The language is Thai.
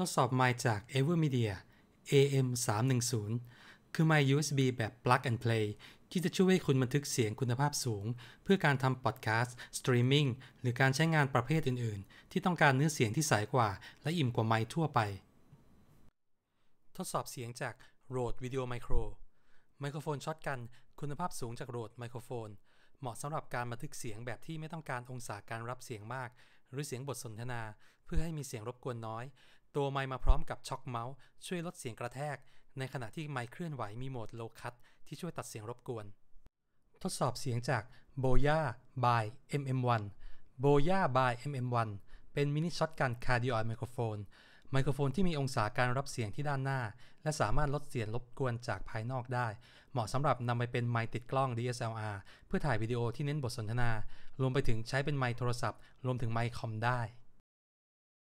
ทดสอบไมค์จาก Evermedia AM 3 1 0คือไมค์ USB แบบ plug and play ที่จะช่วยให้คุณบันทึกเสียงคุณภาพสูง เพื่อการทำพอดแคสต์สตรีมมิ่งหรือการใช้งานประเภทอื่น ๆ ที่ต้องการเนื้อเสียงที่ใสกว่า และอิ่มกว่าไมค์ทั่วไป ทดสอบเสียงจาก Rode Video Micro ไมโครโฟนช็อตกันคุณภาพสูงจาก Rode ไมโครโฟน เหมาะสำหรับการบันทึกเสียงแบบที่ไม่ต้องการ องศาการรับเสียงมาก หรือเสียงบทสนทนาเพื่อให้มีเสียงรบกวนน้อยตัวไมค์มาพร้อมกับช็อคเมาส์ช่วยลดเสียงกระแทก ในขณะที่ไมค์เคลื่อนไหวมีโหมดโลคัตที่ช่วยตัดเสียงรบกวน ทดสอบเสียงจาก Boya by MM1 Boya by MM1 เป็นมินิช็อตการคาร์ดิออไมโครโฟนไมโครโฟนที่มีองศาการรับเสียงที่ด้านหน้า และสามารถลดเสียงรบกวนจากภายนอกได้ เหมาะสำหรับนำไปเป็นไมค์ติดกล้อง DSLR เพื่อถ่ายวิดีโอที่เน้นบทสนทนา รวมไปถึงใช้เป็นไมค์โทรศัพท์ รวมถึงไมค์คอมได้